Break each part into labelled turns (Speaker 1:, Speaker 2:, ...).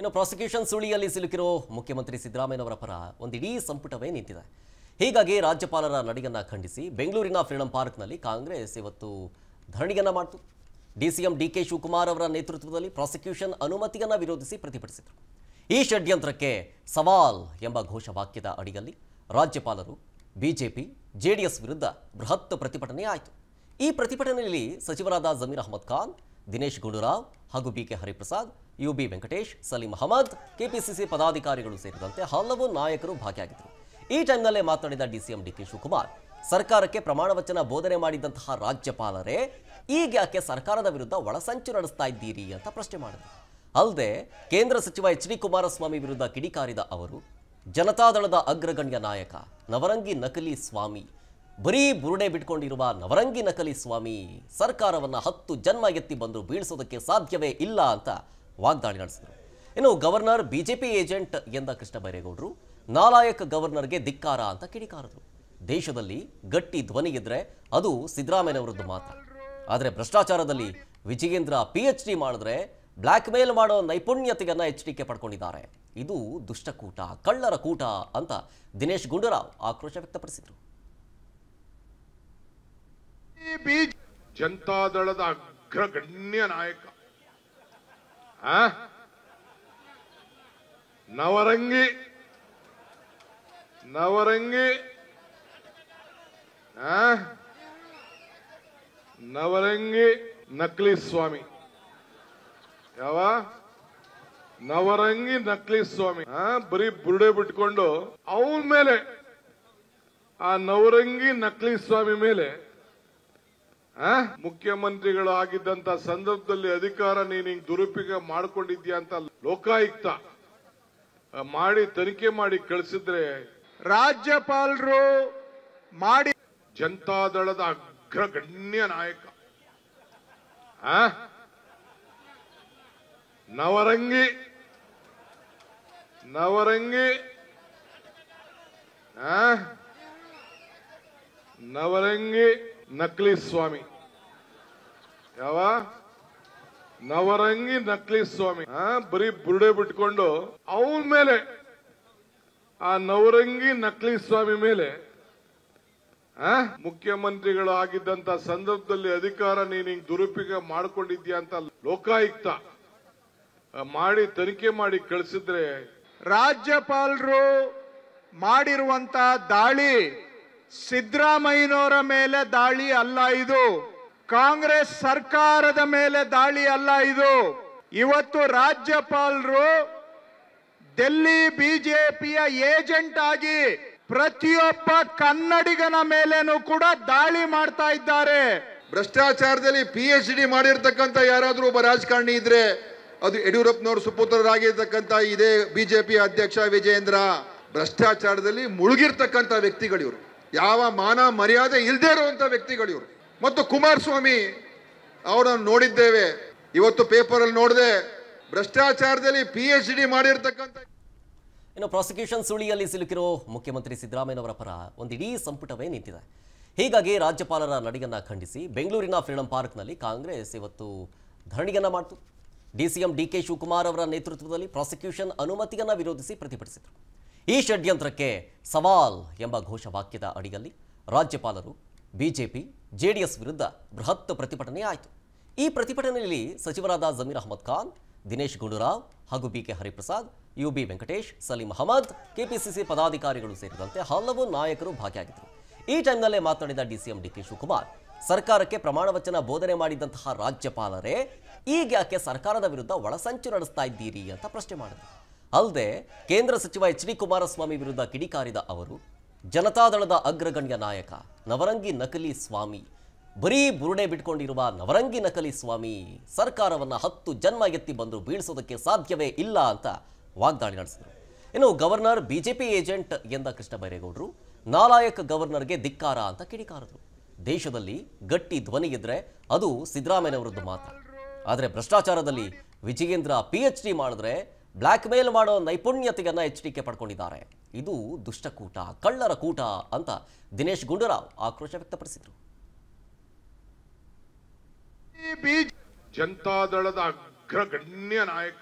Speaker 1: ಇನ್ನು ಪ್ರಾಸಿಕ್ಯೂಷನ್ ಸುಳಿಯಲ್ಲಿ ಸಿಲುಕಿರೋ ಮುಖ್ಯಮಂತ್ರಿ ಸಿದ್ದರಾಮಯ್ಯನವರ ಪರ ಒಂದಿಡೀ ಸಂಪುಟವೇ ನಿಂತಿದೆ ಹೀಗಾಗಿ ರಾಜ್ಯಪಾಲರ ನಡೆಯನ್ನು ಖಂಡಿಸಿ ಬೆಂಗಳೂರಿನ ಫ್ರೀಡಂ ಪಾರ್ಕ್ನಲ್ಲಿ ಕಾಂಗ್ರೆಸ್ ಇವತ್ತು ಧರಣಿಯನ್ನು ಮಾಡಿತು ಡಿಸಿಎಂ ಡಿ ಕೆ ಶಿವಕುಮಾರ್ ಅವರ ನೇತೃತ್ವದಲ್ಲಿ ಪ್ರಾಸಿಕ್ಯೂಷನ್ ಅನುಮತಿಯನ್ನು ವಿರೋಧಿಸಿ ಪ್ರತಿಭಟಿಸಿದರು ಈ ಷಡ್ಯಂತ್ರಕ್ಕೆ ಸವಾಲ್ ಎಂಬ ಘೋಷವಾಕ್ಯದ ಅಡಿಯಲ್ಲಿ ರಾಜ್ಯಪಾಲರು ಬಿಜೆಪಿ ಜೆಡಿಎಸ್ ವಿರುದ್ಧ ಬೃಹತ್ ಪ್ರತಿಭಟನೆ ಆಯಿತು ಈ ಪ್ರತಿಭಟನೆಯಲ್ಲಿ ಸಚಿವರಾದ ಜಮೀರ್ ಅಹಮದ್ ಖಾನ್ ದಿನೇಶ್ ಗುಂಡೂರಾವ್ ಹಾಗೂ B K Hariprasad U B Venkatesh Saleem Ahmed KPCC ಪದಾಧಿಕಾರಿಗಳು ಸೇರಿದಂತೆ ಹಲವು ನಾಯಕರು ಭಾಗಿಯಾಗಿದ್ದರು ಈ ಟೈಮ್ನಲ್ಲೇ ಮಾತನಾಡಿದ ಡಿಸಿಎಂ ಡಿ ಕೆ ಶಿವಕುಮಾರ್ ಸರ್ಕಾರಕ್ಕೆ ಪ್ರಮಾಣ ವಚನ ಬೋಧನೆ ಮಾಡಿದಂತಹ ರಾಜ್ಯಪಾಲರೇ ಈಗ ಯಾಕೆ ಸರ್ಕಾರದ ವಿರುದ್ಧ ಒಳಸಂಚು ನಡೆಸ್ತಾ ಇದ್ದೀರಿ ಅಂತ ಪ್ರಶ್ನೆ ಮಾಡಿದರು ಅಲ್ಲದೆ ಕೇಂದ್ರ ಸಚಿವ ಎಚ್ ಡಿ ಕುಮಾರಸ್ವಾಮಿ ವಿರುದ್ಧ ಕಿಡಿಕಾರಿದ ಅವರು ಜನತಾದಳದ ಅಗ್ರಗಣ್ಯ ನಾಯಕ ನವರಂಗಿ ನಕಲಿ ಸ್ವಾಮಿ ಬರೀ ಬುರುಡೆ ಬಿಟ್ಕೊಂಡಿರುವ ನವರಂಗಿ ನಕಲಿ ಸ್ವಾಮಿ ಸರ್ಕಾರವನ್ನು ಹತ್ತು ಜನ್ಮ ಎತ್ತಿ ಬಂದು ಬೀಳಿಸೋದಕ್ಕೆ ಸಾಧ್ಯವೇ ಇಲ್ಲ ಅಂತ ವಾಗ್ದಾಳಿ ನಡೆಸಿದರು ಇನ್ನು ಗವರ್ನರ್ ಬಿಜೆಪಿ ಏಜೆಂಟ್ ಎಂದ ಕೃಷ್ಣ ಬೈರೇಗೌಡರು ನಾಲಾಯಕ ಗವರ್ನರ್ಗೆ ಧಿಕ್ಕಾರ ಅಂತ ಕಿಡಿಕಾರಿದ್ರು ದೇಶದಲ್ಲಿ ಗಟ್ಟಿ ಧ್ವನಿ ಇದ್ರೆ ಅದು ಸಿದ್ದರಾಮಯ್ಯನವರದ್ದು ಮಾತ್ರ ಆದರೆ ಭ್ರಷ್ಟಾಚಾರದಲ್ಲಿ ವಿಜಯೇಂದ್ರ ಪಿ ಎಚ್ ಡಿ ಮಾಡಿದ್ರೆ ಬ್ಲ್ಯಾಕ್ ಮೇಲ್ ಮಾಡೋ ನೈಪುಣ್ಯತೆಯನ್ನು ಎಚ್ ಡಿಕೆ ಪಡ್ಕೊಂಡಿದ್ದಾರೆ ಇದು ದುಷ್ಟಕೂಟ ಕಳ್ಳರ ಕೂಟ ಅಂತ ದಿನೇಶ್ ಗುಂಡೂರಾವ್
Speaker 2: ಆಕ್ರೋಶ ವ್ಯಕ್ತಪಡಿಸಿದರು ಬಿ ಜನತಾದಳದ ಅಗ್ರಗಣ್ಯ ನಾಯಕ ನವರಂಗಿ ನವರಂಗಿ ನವರಂಗಿ ನಕಲಿ ಸ್ವಾಮಿ ಯಾವ ನವರಂಗಿ ನಕಲಿ ಸ್ವಾಮಿ ಬರೀ ಬುರುಡೆ ಬಿಟ್ಕೊಂಡು ಅವನ ಮೇಲೆ ಆ ನವರಂಗಿ ನಕಲಿ ಸ್ವಾಮಿ ಮೇಲೆ ಮುಖ್ಯಮಂತ್ರಿಗಳು ಆಗಿದ್ದಂತ ಸಂದರ್ಭದಲ್ಲಿ ಅಧಿಕಾರ ನೀನು ದುರುಪಯೋಗ ಮಾಡ್ಕೊಂಡಿದ್ಯಾ ಅಂತ ಲೋಕಾಯುಕ್ತ ಮಾಡಿ ತನಿಖೆ ಮಾಡಿ ಕಳಿಸಿದ್ರೆ ರಾಜ್ಯಪಾಲರು ಮಾಡಿ ಜನತಾದಳದ ಅಗ್ರಗಣ್ಯ ನಾಯಕ ನವರಂಗಿ ನವರಂಗಿ ನವರಂಗಿ ನಕಲಿ ಸ್ವಾಮಿ ಯಾವ ನವರಂಗಿ ನಕಲಿ ಸ್ವಾಮಿ ಬರೀ ಬುರುಡೆ ಬಿಟ್ಕೊಂಡು ಅವನ್ ಮೇಲೆ ಆ ನವರಂಗಿ ನಕಲಿ ಸ್ವಾಮಿ ಮೇಲೆ ಮುಖ್ಯಮಂತ್ರಿಗಳು ಆಗಿದ್ದಂತ ಸಂದರ್ಭದಲ್ಲಿ ಅಧಿಕಾರ ನೀನು ಹಿಂಗ್ ದುರುಪಯೋಗ ಮಾಡ್ಕೊಂಡಿದ್ಯಾ ಅಂತ ಲೋಕಾಯುಕ್ತ ಮಾಡಿ ತನಿಖೆ ಮಾಡಿ ಕಳಿಸಿದ್ರೆ ರಾಜ್ಯಪಾಲರು ಮಾಡಿರುವಂತ
Speaker 3: ದಾಳಿ ಸಿದ್ದರಾಮಯ್ಯನವರ ಮೇಲೆ ದಾಳಿ ಅಲ್ಲ ಇದು ಕಾಂಗ್ರೆಸ್ ಸರ್ಕಾರದ ಮೇಲೆ ದಾಳಿ ಅಲ್ಲ ಇದು ಇವತ್ತು ರಾಜ್ಯಪಾಲರು ಡೆಲ್ಲಿ ಬಿಜೆಪಿಯ ಏಜೆಂಟ್ ಆಗಿ ಪ್ರತಿಯೊಬ್ಬ ಕನ್ನಡಿಗನ ಮೇಲೇನೂ ಕೂಡ ದಾಳಿ ಮಾಡ್ತಾ ಇದ್ದಾರೆ ಭ್ರಷ್ಟಾಚಾರದಲ್ಲಿ ಪಿ ಎಚ್ ಡಿ ಮಾಡಿರ್ತಕ್ಕಂಥ ಯಾರಾದರೂ ಒಬ್ಬ ರಾಜಕಾರಣಿ ಇದ್ರೆ ಅದು ಯಡಿಯೂರಪ್ಪನವರು ಸುಪುತ್ರರಾಗಿರ್ತಕ್ಕಂಥ ಇದೇ ಬಿಜೆಪಿ ಅಧ್ಯಕ್ಷ ವಿಜೇಂದ್ರ ಭ್ರಷ್ಟಾಚಾರದಲ್ಲಿ ಮುಳುಗಿರ್ತಕ್ಕಂಥ ವ್ಯಕ್ತಿಗಳಿವರು ಯಾವ ಮಾನ ಮರ್ಯಾದೆ ಇಲ್ಲದೆ ಇರುವಂಥ ವ್ಯಕ್ತಿಗಳು ಇವರು ಮತ್ತು ಕುಮಾರಸ್ವಾಮಿ ಅವರನ್ನು ನೋಡಿದ್ದೇವೆ ಇವತ್ತು ಪೇಪರಲ್ಲಿ ನೋಡಿದೆ ಭ್ರಷ್ಟಾಚಾರದಲ್ಲಿ ಪಿ ಎಚ್ ಡಿ ಮಾಡಿರ್ತಕ್ಕಂಥ
Speaker 1: ಇನ್ನು ಪ್ರಾಸಿಕ್ಯೂಷನ್ ಸುಳಿಯಲ್ಲಿ ಸಿಲುಕಿರೋ ಮುಖ್ಯಮಂತ್ರಿ ಸಿದ್ದರಾಮಯ್ಯನವರ ಪರ ಒಂದಿಡೀ ಸಂಪುಟವೇ ನಿಂತಿದೆ ಹೀಗಾಗಿ ರಾಜ್ಯಪಾಲರ ನಡೆಯನ್ನು ಖಂಡಿಸಿ ಬೆಂಗಳೂರಿನ ಫ್ರೀಡಂ ಪಾರ್ಕ್ನಲ್ಲಿ ಕಾಂಗ್ರೆಸ್ ಇವತ್ತು ಧರಣಿಯನ್ನ ಮಾಡಿತು ಡಿಸಿಎಂ ಡಿ ಕೆ ಶಿವಕುಮಾರ್ ಅವರ ನೇತೃತ್ವದಲ್ಲಿ ಪ್ರಾಸಿಕ್ಯೂಷನ್ ಅನುಮತಿಯನ್ನು ವಿರೋಧಿಸಿ ಪ್ರತಿಭಟಿಸಿದರು ಈ ಷಡ್ಯಂತ್ರಕ್ಕೆ ಸವಾಲ್ ಎಂಬ ಘೋಷವಾಕ್ಯದ ಅಡಿಯಲ್ಲಿ ರಾಜ್ಯಪಾಲರು ಬಿಜೆಪಿ ಜೆಡಿಎಸ್ ವಿರುದ್ಧ ಬೃಹತ್ ಪ್ರತಿಭಟನೆ ಆಯಿತು ಈ ಪ್ರತಿಭಟನೆಯಲ್ಲಿ ಸಚಿವರಾದ ಜಮೀರ್ ಅಹಮದ್ ಖಾನ್ ದಿನೇಶ್ ಗುಂಡೂರಾವ್ ಹಾಗೂ B K Hariprasad U B Venkatesh Saleem Ahmed KPCC ಪದಾಧಿಕಾರಿಗಳು ಸೇರಿದಂತೆ ಹಲವು ನಾಯಕರು ಭಾಗಿಯಾಗಿದ್ದರು ಈ ಟೈಮ್ನಲ್ಲೇ ಮಾತನಾಡಿದ ಡಿಸಿಎಂ ಡಿ ಕೆ ಶಿವಕುಮಾರ್ ಸರ್ಕಾರಕ್ಕೆ ಪ್ರಮಾಣ ವಚನ ಬೋಧನೆ ಮಾಡಿದಂತಹ ರಾಜ್ಯಪಾಲರೇ ಈಗ ಯಾಕೆ ಸರ್ಕಾರದ ವಿರುದ್ಧ ಒಳಸಂಚು ನಡೆಸ್ತಾ ಇದ್ದೀರಿ ಅಂತ ಪ್ರಶ್ನೆ ಮಾಡಿದರು ಅಲ್ಲದೆ ಕೇಂದ್ರ ಸಚಿವ ಎಚ್ ಡಿ ಕುಮಾರಸ್ವಾಮಿ ವಿರುದ್ಧ ಕಿಡಿಕಾರಿದ ಅವರು ಜನತಾದಳದ ಅಗ್ರಗಣ್ಯ ನಾಯಕ ನವರಂಗಿ ನಕಲಿ ಸ್ವಾಮಿ ಬರೀ ಬುರುಡೆ ಬಿಟ್ಕೊಂಡಿರುವ ನವರಂಗಿ ನಕಲಿ ಸ್ವಾಮಿ ಸರ್ಕಾರವನ್ನು ಹತ್ತು ಜನ್ಮ ಎತ್ತಿ ಬಂದು ಬೀಳಿಸೋದಕ್ಕೆ ಸಾಧ್ಯವೇ ಇಲ್ಲ ಅಂತ ವಾಗ್ದಾಳಿ ನಡೆಸಿದರು ಇನ್ನು ಗವರ್ನರ್ ಬಿಜೆಪಿ ಏಜೆಂಟ್ ಎಂದ ಕೃಷ್ಣ ಬೈರೇಗೌಡರು ನಾಲಾಯಕ ಗವರ್ನರ್ಗೆ ಧಿಕ್ಕಾರ ಅಂತ ಕಿಡಿಕಾರದರು ದೇಶದಲ್ಲಿ ಗಟ್ಟಿ ಧ್ವನಿ ಇದ್ರೆ ಅದು ಸಿದ್ದರಾಮಯ್ಯನವರದ್ದು ಮಾತ್ರ ಆದರೆ ಭ್ರಷ್ಟಾಚಾರದಲ್ಲಿ ವಿಜಯೇಂದ್ರ ಪಿ ಎಚ್ ಡಿ ಮಾಡಿದ್ರೆ ಬ್ಲ್ಯಾಕ್ ಮೇಲ್ ಮಾಡೋ ನೈಪುಣ್ಯತೆಯನ್ನು ಎಚ್ಚರಿಕೆ ಪಡ್ಕೊಂಡಿದ್ದಾರೆ ಇದು ದುಷ್ಟಕೂಟ ಕಳ್ಳರ ಕೂಟ ಅಂತ ದಿನೇಶ್ ಗುಂಡೂರಾವ್ ಆಕ್ರೋಶ ವ್ಯಕ್ತಪಡಿಸಿದರು
Speaker 2: ಜನತಾದಳದ ಅಗ್ರಗಣ್ಯ ನಾಯಕ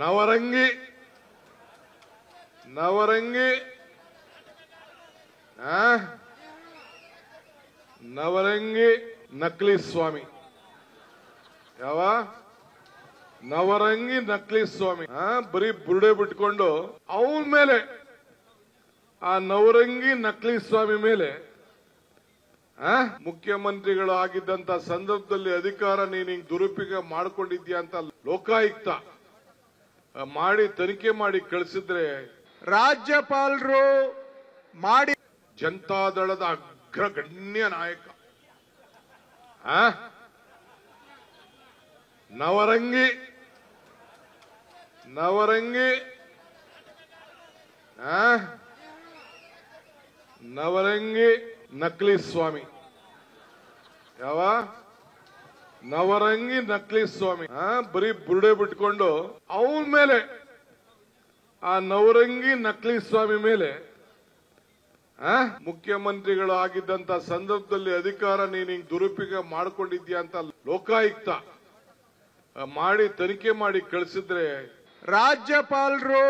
Speaker 2: ನವರಂಗಿ ನವರಂಗಿ ನವರಂಗಿ ನಕಲಿ ಸ್ವಾಮಿ ಯಾವ ನವರಂಗಿ ನಕಲಿ ಸ್ವಾಮಿ ಬರೀ ಬುರುಡೆ ಬಿಟ್ಕೊಂಡು ಅವನ ಮೇಲೆ ಆ ನವರಂಗಿ ನಕಲಿ ಸ್ವಾಮಿ ಮೇಲೆ ಮುಖ್ಯಮಂತ್ರಿಗಳು ಆಗಿದ್ದಂತ ಸಂದರ್ಭದಲ್ಲಿ ಅಧಿಕಾರ ನೀನು ದುರುಪಯೋಗ ಮಾಡ್ಕೊಂಡಿದ್ಯಾ ಅಂತ ಲೋಕಾಯುಕ್ತ ಮಾಡಿ ತನಿಖೆ ಮಾಡಿ ಕಳಿಸಿದ್ರೆ ರಾಜ್ಯಪಾಲರು ಮಾಡಿ ಜನತಾದಳದ ಅಗ್ರಗಣ್ಯ ನಾಯಕ ಆ ನವರಂಗಿ ನವರಂಗಿ ನವರಂಗಿ ನಕಲಿ ಸ್ವಾಮಿ ಯಾವ ನವರಂಗಿ ನಕಲಿ ಸ್ವಾಮಿ ಬರೀ ಬುರುಡೆ ಬಿಟ್ಕೊಂಡು ಅವನ ಮೇಲೆ ಆ ನವರಂಗಿ ನಕಲಿ ಸ್ವಾಮಿ ಮೇಲೆ ಮುಖ್ಯಮಂತ್ರಿಗಳು ಆಗಿದ್ದಂತ ಸಂದರ್ಭದಲ್ಲಿ ಅಧಿಕಾರ ನೀನಿಂಗ್ ದುರುಪಯೋಗ ಮಾಡ್ಕೊಂಡಿದ್ಯಾ ಅಂತ ಲೋಕಾಯುಕ್ತ ಮಾಡಿ ತನಿಖೆ ಮಾಡಿ ಕಳಿಸಿದ್ರೆ ರಾಜ್ಯಪಾಲರು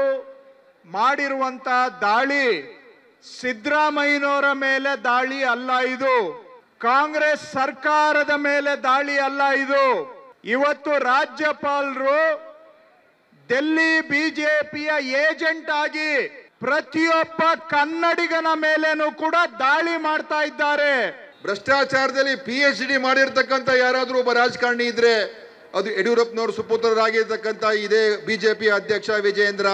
Speaker 3: ಮಾಡಿರುವಂತ ದಾಳಿ ಸಿದ್ದರಾಮಯ್ಯನವರ ಮೇಲೆ ದಾಳಿ ಅಲ್ಲ ಇದು ಕಾಂಗ್ರೆಸ್ ಸರ್ಕಾರದ ಮೇಲೆ ದಾಳಿ ಅಲ್ಲ ಇದು ಇವತ್ತು ರಾಜ್ಯಪಾಲರು ಡೆಲ್ಲಿ ಬಿಜೆಪಿಯ ಏಜೆಂಟ್ ಆಗಿ ಪ್ರತಿಯೊಬ್ಬ ಕನ್ನಡಿಗನ ಮೇಲೇನು ಕೂಡ ದಾಳಿ ಮಾಡ್ತಾ ಇದ್ದಾರೆ ಭ್ರಷ್ಟಾಚಾರದಲ್ಲಿ ಪಿ ಎಚ್ ಡಿ ಮಾಡಿರ್ತಕ್ಕಂಥ ಯಾರಾದರೂ ಒಬ್ಬ ರಾಜಕಾರಣಿ ಇದ್ರೆ ಅದು ಯಡಿಯೂರಪ್ಪನವರು ಸುಪುತ್ರರಾಗಿರ್ತಕ್ಕಂಥ ಇದೇ ಬಿ ಜೆ ಪಿ ಅಧ್ಯಕ್ಷ ವಿಜೇಂದ್ರ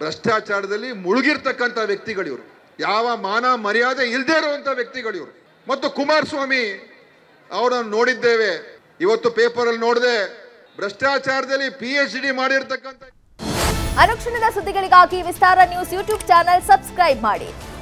Speaker 3: ಭ್ರಷ್ಟಾಚಾರದಲ್ಲಿ ಮುಳುಗಿರ್ತಕ್ಕಂಥ ವ್ಯಕ್ತಿಗಳಿವರು ಯಾವ ಮಾನ ಮರ್ಯಾದೆ ಇಲ್ಲದೇ ಇರುವಂಥ ವ್ಯಕ್ತಿಗಳಿವರು ಮತ್ತು ಕುಮಾರಸ್ವಾಮಿ ಅವರನ್ನು ನೋಡಿದ್ದೇವೆ ಇವತ್ತು ಪೇಪರಲ್ಲಿ ನೋಡಿದೆ ಭ್ರಷ್ಟಾಚಾರದಲ್ಲಿ ಪಿ ಎಚ್ ಡಿ ಮಾಡಿರ್ತಕ್ಕಂಥ ಅನುಕ್ಷಣದ ಸುದ್ದಿಗಳಿಗಾಗಿ Vistara news YouTube channel subscribe ಮಾಡಿ